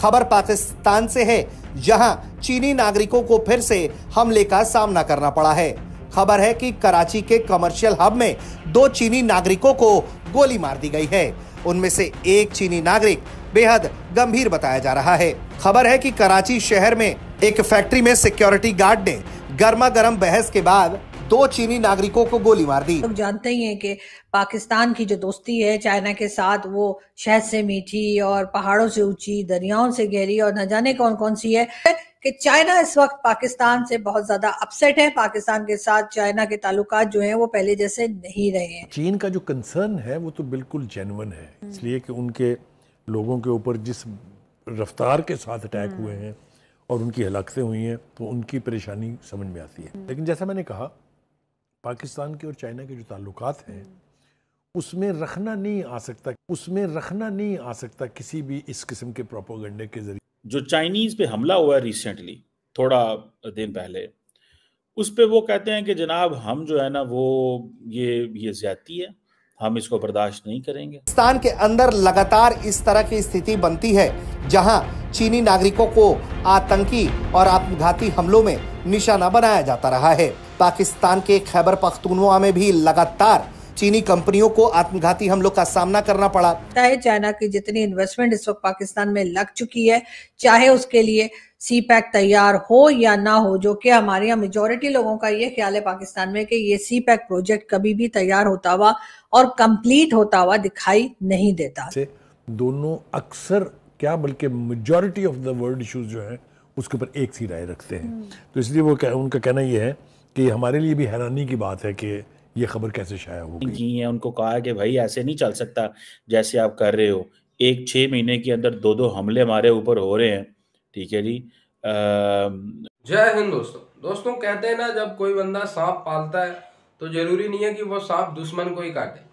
खबर पाकिस्तान से है जहां चीनी नागरिकों को फिर से हमले का सामना करना पड़ा है खबर है कि कराची के कमर्शियल हब में दो चीनी नागरिकों को गोली मार दी गई है उनमें से एक चीनी नागरिक बेहद गंभीर बताया जा रहा है खबर है कि कराची शहर में एक फैक्ट्री में सिक्योरिटी गार्ड ने गर्मा गर्म बहस के बाद दो चीनी नागरिकों को गोली मार दी लोग जानते ही हैं कि पाकिस्तान की जो दोस्ती है चाइना के साथ वो शहद से मीठी और पहाड़ों से ऊंची दरियाओं से गहरी और न जाने कौन कौन सी है कि चाइना इस वक्त पाकिस्तान से बहुत ज्यादा अपसेट है पाकिस्तान के साथ चाइना के ताल्लुक जो हैं वो पहले जैसे नहीं रहे हैं चीन का जो कंसर्न है वो तो बिल्कुल जेनवन है हम्म। इसलिए कि उनके लोगों के ऊपर जिस रफ्तार के साथ अटैक हम्म। हुए हैं और उनकी हलाकतें हुई हैं तो उनकी परेशानी समझ में आती है हम्म। लेकिन जैसा मैंने कहा पाकिस्तान के और चाइना के जो ताल्लुक हैं उसमें रखना नहीं आ सकता उसमें रखना नहीं आ सकता किसी भी इस किस्म के प्रोपोगंडे के जरिए जो चाइनीज़ पे हमला हुआ रिसेंटली थोड़ा दिन पहले उस पर वो कहते हैं कि जनाब हम जो है ना वो ये ये ज्यादा है हम इसको बर्दाश्त नहीं करेंगे पाकिस्तान के अंदर लगातार इस तरह की स्थिति बनती है जहां चीनी नागरिकों को आतंकी और आत्मघाती हमलों में निशाना बनाया जाता रहा है पाकिस्तान के खैबर पख्तूनवा में भी लगातार चीनी कंपनियों को आत्मघाती हमलों का सामना करना पड़ा है चाइना की जितनी इन्वेस्टमेंट इस वक्त पाकिस्तान में लग चुकी है चाहे उसके लिए सी पैक तैयार हो या ना हो जो कि हमारे यहाँ मेजोरिटी लोगों का ये ख्याल है पाकिस्तान में कि ये सी पैक प्रोजेक्ट कभी भी तैयार होता हुआ और कंप्लीट होता हुआ दिखाई नहीं देता दोनों अक्सर क्या बल्कि majority of the world issues जो है उसके ऊपर एक सी राय रखते हैं तो इसलिए वो उनका कहना यह है कि हमारे लिए भी हैरानी की बात है कि ये खबर कैसे शाया हो गई जी है उनको कहा कि भाई ऐसे नहीं चल सकता जैसे आप कर रहे हो एक छः महीने के अंदर दो दो हमले हमारे ऊपर हो रहे हैं ठीक है जी जय हिंद दोस्तों दोस्तों कहते हैं ना जब कोई बंदा सांप पालता है तो जरूरी नहीं है कि वो सांप दुश्मन को ही काटे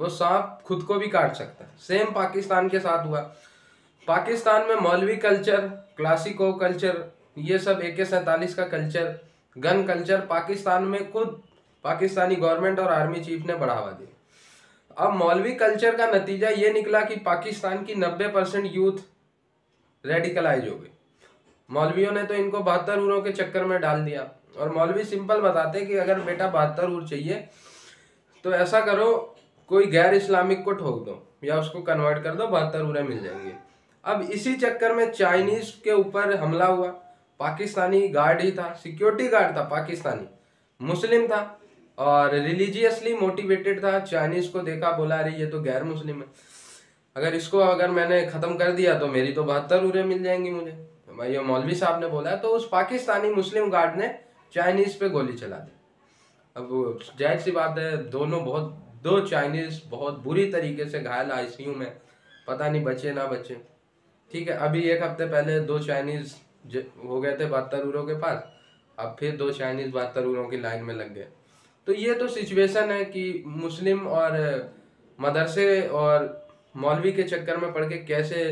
वो सांप खुद को भी काट सकता है सेम पाकिस्तान के साथ हुआ पाकिस्तान में मौलवी कल्चर क्लासिको कल्चर ये सब ए के सैंतालीस का कल्चर गन कल्चर पाकिस्तान में खुद पाकिस्तानी गवर्नमेंट और आर्मी चीफ ने बढ़ावा दिया अब मौलवी कल्चर का नतीजा ये निकला कि पाकिस्तान की 90 परसेंट यूथ रेडिकलाइज हो गई मौलवियों ने तो इनको बहत्तर उरों के चक्कर में डाल दिया और मौलवी सिंपल बताते कि अगर बेटा बहत्तर उर चाहिए तो ऐसा करो कोई गैर इस्लामिक को ठोक दो या उसको कन्वर्ट कर दो बहत्तर उरे मिल जाएंगे अब इसी चक्कर में चाइनीज़ के ऊपर हमला हुआ पाकिस्तानी गार्ड ही था सिक्योरिटी गार्ड था पाकिस्तानी मुस्लिम था और रिलीजियसली मोटिवेटेड था चाइनीज़ को देखा बोला अरे ये तो गैर मुस्लिम है अगर इसको अगर मैंने ख़त्म कर दिया तो मेरी तो बहत्तर उरे मिल जाएंगी मुझे भाई ये मौलवी साहब ने बोला तो उस पाकिस्तानी मुस्लिम गार्ड ने चाइनीज़ पे गोली चला दी अब जाहिर सी बात है दोनों बहुत दो चाइनीज़ बहुत बुरी तरीके से घायल आईसीयू में पता नहीं बचे ना बचे ठीक है अभी एक हफ्ते पहले दो चाइनीज़ हो गए थे बहत्तरूरों के पास अब फिर दो चाइनीज बहत्तरूरों की लाइन में लग गए तो ये तो सिचुएशन है कि मुस्लिम और मदरसे और मौलवी के चक्कर में पढ़ के कैसे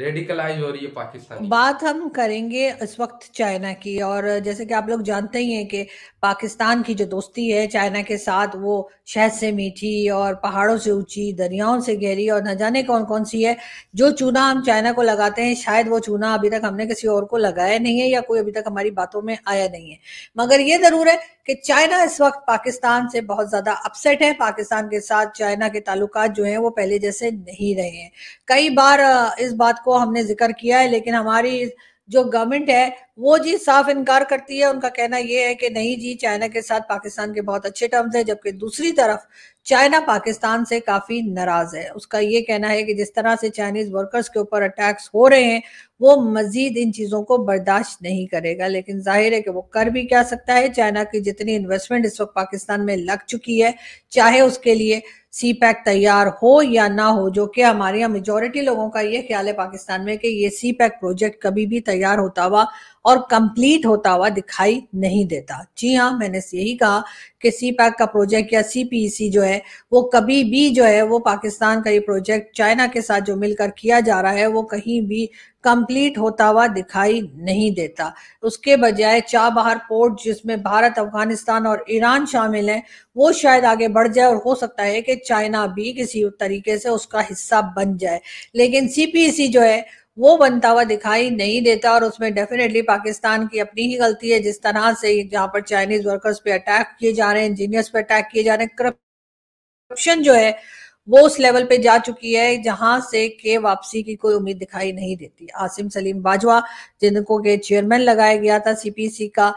रेडिकलाइज हो रही है पाकिस्तान बात हम करेंगे इस वक्त चाइना की और जैसे कि आप लोग जानते ही हैं कि पाकिस्तान की जो दोस्ती है चाइना के साथ वो शहद से मीठी और पहाड़ों से ऊंची दरियाओं से गहरी और न जाने कौन कौन सी है जो चूना हम चाइना को लगाते हैं शायद वो चूना अभी तक हमने किसी और को लगाया नहीं है या कोई अभी तक हमारी बातों में आया नहीं है मगर ये जरूर है कि चाइना इस वक्त पाकिस्तान से बहुत ज्यादा अपसेट है पाकिस्तान के साथ चाइना के ताल्लुक जो है वो पहले जैसे नहीं रहे हैं कई बार इस बात को हमने जिक्र किया है लेकिन हमारी जो गवर्नमेंट है वो जी साफ इनकार करती है उनका कहना यह है कि नहीं जी चाइना के साथ पाकिस्तान के बहुत अच्छे टर्म्स है जबकि दूसरी तरफ चाइना पाकिस्तान से काफी नाराज है उसका ये कहना है कि जिस तरह से चाइनीज वर्कर्स के ऊपर अटैक्स हो रहे हैं वो मजीद इन चीजों को बर्दाश्त नहीं करेगा लेकिन जाहिर है कि वो कर भी क्या सकता है चाइना की जितनी इन्वेस्टमेंट इस वक्त पाकिस्तान में लग चुकी है चाहे उसके लिए सी पैक तैयार हो या ना हो जो कि हमारे यहाँ मेजोरिटी लोगों का ये ख्याल है पाकिस्तान में कि ये सी पैक प्रोजेक्ट कभी भी तैयार होता हुआ और कंप्लीट होता हुआ दिखाई नहीं देता जी हाँ मैंने यही कहा कि सी पैक का प्रोजेक्ट या सी e जो है वो कभी भी जो है वो पाकिस्तान का ये प्रोजेक्ट चाइना के साथ जो मिलकर किया जा रहा है वो कहीं भी कंप्लीट होता हुआ दिखाई नहीं देता उसके बजाय चाबहार पोर्ट जिसमें भारत अफगानिस्तान और ईरान शामिल हैं वो शायद आगे बढ़ जाए और हो सकता है कि चाइना भी किसी तरीके से उसका हिस्सा बन जाए लेकिन सी e जो है वो बनता हुआ दिखाई नहीं देता और उसमें डेफिनेटली पाकिस्तान की अपनी ही गलती है जिस तरह से जहां पर चाइनीज वर्कर्स पे अटैक किए जा रहे हैं इंजीनियर्स पे अटैक किए जा रहे हैं करप्शन जो है वो उस लेवल पे जा चुकी है जहां से के वापसी की कोई उम्मीद दिखाई नहीं देती आसिम सलीम बाजवा जिनको के चेयरमैन लगाया गया था सीपीसी का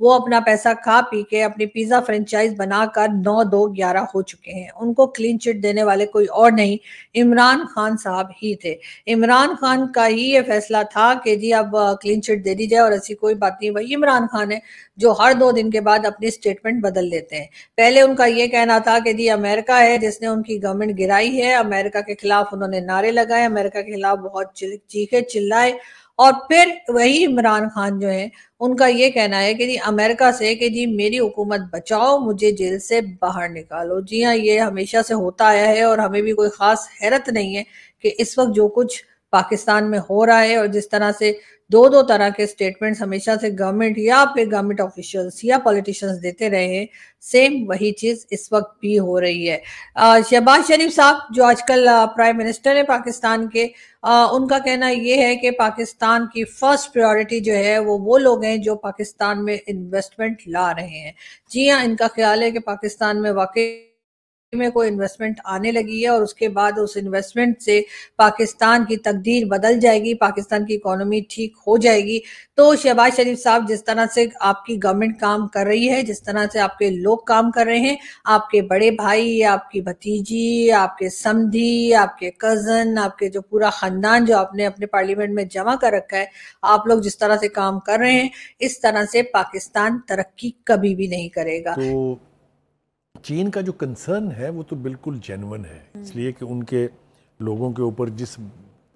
वो अपना पैसा खा पी के अपनी पिज्जा फ्रेंचाइज बनाकर नौ दो ग्यारह हो चुके हैं उनको क्लीन चिट देने वाले कोई और नहीं इमरान खान साहब ही थे इमरान खान का ही ये फैसला था कि जी अब क्लीन चिट दे दी जाए और ऐसी कोई बात नहीं वही इमरान खान है जो हर दो दिन के बाद अपनी स्टेटमेंट बदल लेते हैं पहले उनका ये कहना था कि जी अमेरिका है जिसने उनकी गवर्नमेंट गिराई है अमेरिका के खिलाफ उन्होंने नारे लगाए अमेरिका के खिलाफ बहुत चीखे चिल्लाए और फिर वही इमरान खान जो है उनका ये कहना है कि जी अमेरिका से कि जी मेरी हुकूमत बचाओ मुझे जेल से बाहर निकालो जी हाँ ये हमेशा से होता आया है और हमें भी कोई ख़ास हैरत नहीं है कि इस वक्त जो कुछ पाकिस्तान में हो रहा है और जिस तरह से दो दो तरह के स्टेटमेंट हमेशा से गवर्नमेंट या फिर गवर्नमेंट ऑफिशियल्स या पॉलिटिशियंस देते रहे हैं सेम वही चीज़ इस वक्त भी हो रही है शहबाज शरीफ साहब जो आजकल प्राइम मिनिस्टर है पाकिस्तान के आ, उनका कहना यह है कि पाकिस्तान की फर्स्ट प्रायोरिटी जो है वो वो लोग हैं जो पाकिस्तान में इन्वेस्टमेंट ला रहे हैं जी हाँ इनका ख्याल है कि पाकिस्तान में वाकई में कोई इन्वेस्टमेंट आने लगी है और उसके बाद उस इन्वेस्टमेंट से पाकिस्तान की तकदीर बदल जाएगी पाकिस्तान की इकोनॉमी ठीक हो जाएगी तो शहबाज शरीफ साहब जिस तरह से आपकी गवर्नमेंट काम कर रही है जिस तरह से आपके लोग काम कर रहे हैं आपके बड़े भाई आपकी भतीजी आपके समधी आपके कज़न आपके जो पूरा ख़ानदान जो आपने अपने पार्लियामेंट में जमा कर रखा है आप लोग जिस तरह से काम कर रहे हैं इस तरह से पाकिस्तान तरक्की कभी भी नहीं करेगा तो चीन का जो कंसर्न है वो तो बिल्कुल जेनवन है हम्म। इसलिए कि उनके लोगों के ऊपर जिस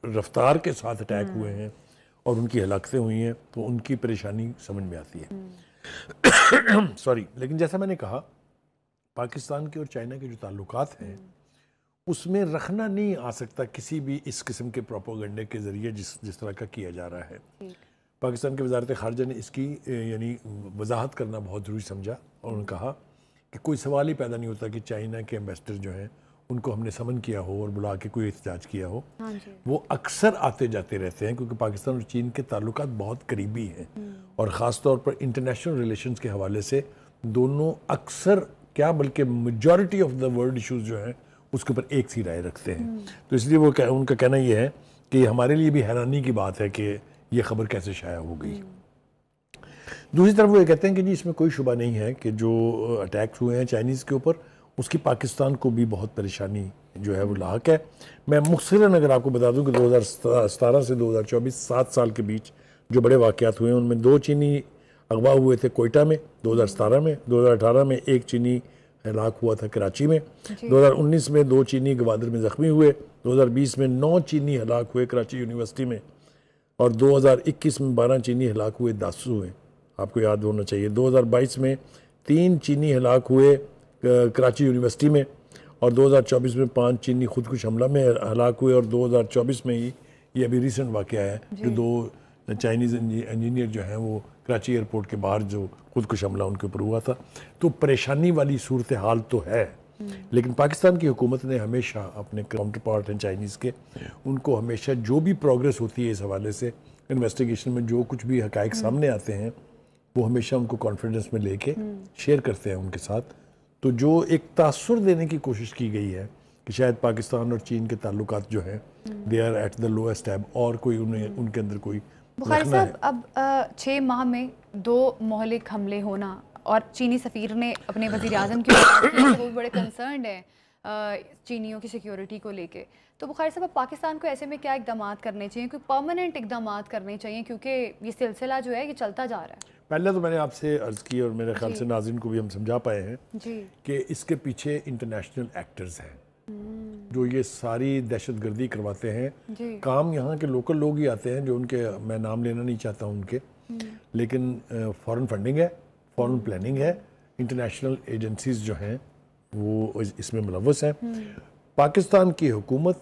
रफ्तार के साथ अटैक हम्म। हुए हैं और उनकी हलाकतें हुई हैं तो उनकी परेशानी समझ में आती है सॉरी हम्म। लेकिन जैसा मैंने कहा पाकिस्तान के और चाइना के जो ताल्लुक हैं उसमें रखना नहीं आ सकता किसी भी इस किस्म के प्रोपोगंडे के ज़रिए जिस जिस तरह का किया जा रहा है पाकिस्तान के वजारत खारजा ने इसकी यानी वजाहत करना बहुत ज़रूरी समझा और उन्होंने कहा कि कोई सवाल ही पैदा नहीं होता कि चाइना के एम्बेसडर जो हैं उनको हमने समन किया हो और बुला के कोई एहतजाज किया हो हाँ वो अक्सर आते जाते रहते हैं क्योंकि पाकिस्तान और चीन के ताल्लुक बहुत करीबी हैं हम्म। और ख़ास तौर पर इंटरनेशनल रिलेशन के हवाले से दोनों अक्सर क्या बल्कि majority of the world issues जो हैं उसके ऊपर एक सी राय रखते हैं हम्म। तो इसलिए वो कह, उनका कहना यह है कि हमारे लिए भी हैरानी की बात है कि ये खबर कैसे शाया हो गई हम्म। दूसरी तरफ वो ये कहते हैं कि जी इसमें कोई शुबा नहीं है कि जो अटैक्स हुए हैं चाइनीज़ के ऊपर उसकी पाकिस्तान को भी बहुत परेशानी जो है वो हम्म। लाक है मैं मुखसरन अगर आपको बता दूं कि 2017 से 2024 सात साल के बीच जो बड़े वाक़ात हुए हैं उनमें दो चीनी अगवा हुए थे कोयटा में 2017 में 2018 में एक चीनी हलाक हुआ था कराची में 2019 में दो चीनी गवादर में ज़ख्मी हुए 2020 में नौ चीनी हलाक हुए कराची यूनिवर्सिटी में और 2021 में बारह चीनी हलाक हुए दासू हुए आपको याद होना चाहिए 2022 में तीन चीनी हलाक हुए कराची यूनिवर्सिटी में और 2024 में पांच चीनी खुदकुश हमला में हलाक हुए और 2024 में ही ये अभी रिसेंट वाक़ है जो दो चाइनीज़ इंजीनियर जो हैं वो कराची एयरपोर्ट के बाहर जो खुदकुश हमला उनके ऊपर हुआ था तो परेशानी वाली सूरत हाल तो है हम्म। लेकिन पाकिस्तान की हुकूमत ने हमेशा अपने काउंटर पार्ट हैं चाइनीज़ के उनको हमेशा जो भी प्रोग्रेस होती है इस हवाले से इन्वेस्टिगेशन में जो कुछ भी हक़ हम्म। सामने आते हैं वो हमेशा उनको कॉन्फिडेंस में लेके शेयर हम्म। करते हैं उनके साथ तो जो एक तासर देने की कोशिश की गई है कि शायद पाकिस्तान और चीन के ताल्लुक जो हैं they are at the lowest ebb और कोई उन्हें हम्म। उनके अंदर कोई साहब अब छः माह में दो मोहलिक हमले होना और चीनी सफ़ीर ने अपने वजीर अजम की बड़े कंसर्न है चीनियों की सिक्योरिटी को लेके तो बुखार साहब पाकिस्तान को ऐसे में क्या इकदाम करने चाहिए कोई परमानेंट इकदाम करने चाहिए क्योंकि ये सिलसिला जो है ये चलता जा रहा है पहले तो मैंने आपसे अर्ज़ की और मेरे ख्याल से नाजिन को भी हम समझा पाए हैं कि इसके पीछे इंटरनेशनल एक्टर्स हैं जो ये सारी दहशत गर्दी करवाते हैं काम यहाँ के लोकल लोग ही आते हैं जो उनके मैं नाम लेना नहीं चाहता हूँ उनके हम्म। लेकिन फॉरेन फंडिंग है फॉरेन प्लानिंग हम्म। है इंटरनेशनल एजेंसीज जो हैं वो इसमें मुलवस है पाकिस्तान की हुकूमत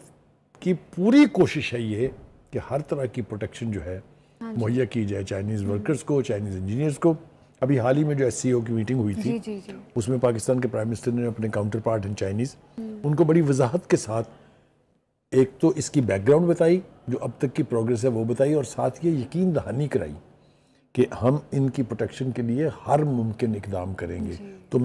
की पूरी कोशिश है ये कि हर तरह की प्रोटेक्शन जो है हाँ मुहैया की जाए चाइनीज़ वर्कर्स को चाइनीज़ इंजीनियर्स को अभी हाल ही में जो एस की मीटिंग हुई थी जी, जी, जी। उसमें पाकिस्तान के प्राइम मिनिस्टर ने अपने काउंटर पार्ट इन चाइनीज़ उनको बड़ी वजाहत के साथ एक तो इसकी बैकग्राउंड बताई जो अब तक की प्रोग्रेस है वो बताई और साथ ये यकीन दहानी कराई कि हम इनकी प्रोटेक्शन के लिए हर मुमकिन इकदाम करेंगे तो मेरे